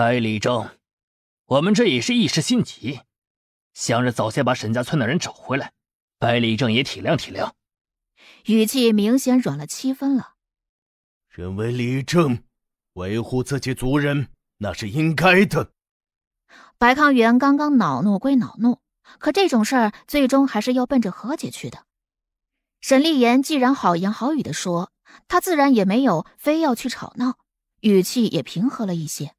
百里正，我们这也是一时心急，想着早些把沈家村的人找回来。百里正也体谅体谅，语气明显软了七分了。身为里正，维护自己族人那是应该的。白康元刚刚恼怒归恼怒，可这种事儿最终还是要奔着和解去的。沈立言既然好言好语的说，他自然也没有非要去吵闹，语气也平和了一些。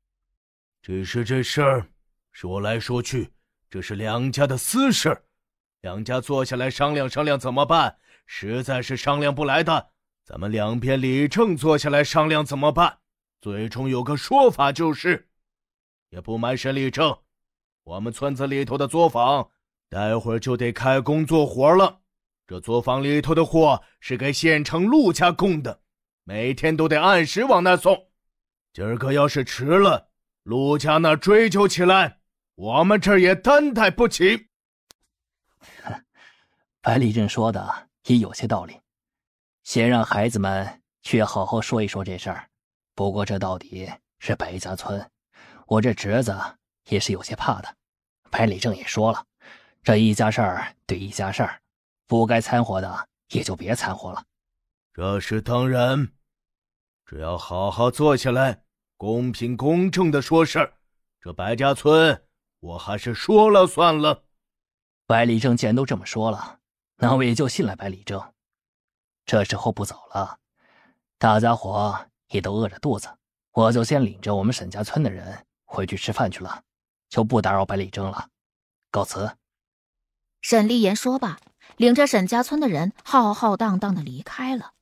只是这事儿，说来说去，这是两家的私事儿。两家坐下来商量商量怎么办，实在是商量不来的，咱们两边李正坐下来商量怎么办，最终有个说法就是，也不瞒沈立正，我们村子里头的作坊，待会儿就得开工做活了。这作坊里头的货是给县城陆家供的，每天都得按时往那送。今儿个要是迟了，陆家那追究起来，我们这儿也担待不起。白里正说的也有些道理，先让孩子们去好好说一说这事儿。不过这到底是白家村，我这侄子也是有些怕的。白里正也说了，这一家事儿对一家事儿，不该掺和的也就别掺和了。这是当然，只要好好做下来。公平公正的说事儿，这白家村我还是说了算了。白里正既然都这么说了，那我也就信了。白里正，这时候不早了，大家伙也都饿着肚子，我就先领着我们沈家村的人回去吃饭去了，就不打扰白里正了，告辞。沈立言说罢，领着沈家村的人浩浩荡荡的离开了。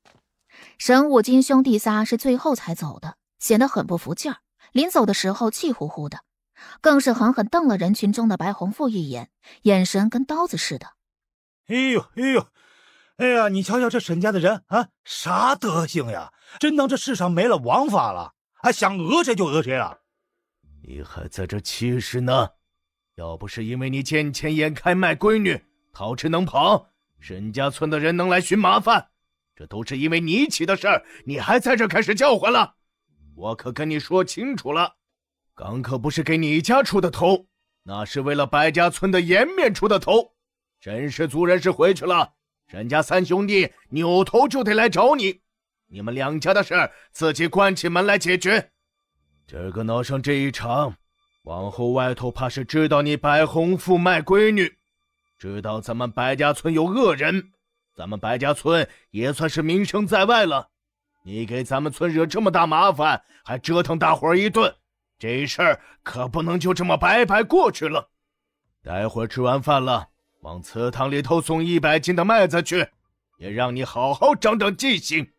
沈武金兄弟仨是最后才走的。显得很不服气儿，临走的时候气呼呼的，更是狠狠瞪了人群中的白洪富一眼，眼神跟刀子似的。哎呦，哎呦，哎呀，你瞧瞧这沈家的人啊，啥德行呀？真当这世上没了王法了？还想讹谁就讹谁啊？你还在这气势呢？要不是因为你见钱眼开卖闺女，好吃能跑，沈家村的人能来寻麻烦？这都是因为你起的事儿，你还在这开始叫唤了？我可跟你说清楚了，刚可不是给你家出的头，那是为了白家村的颜面出的头。沈氏族人是回去了，沈家三兄弟扭头就得来找你。你们两家的事儿自己关起门来解决。儿个闹上这一场，往后外头怕是知道你白红富卖闺女，知道咱们白家村有恶人，咱们白家村也算是名声在外了。你给咱们村惹这么大麻烦，还折腾大伙儿一顿，这事儿可不能就这么白白过去了。待会吃完饭了，往祠堂里偷送一百斤的麦子去，也让你好好长长记性。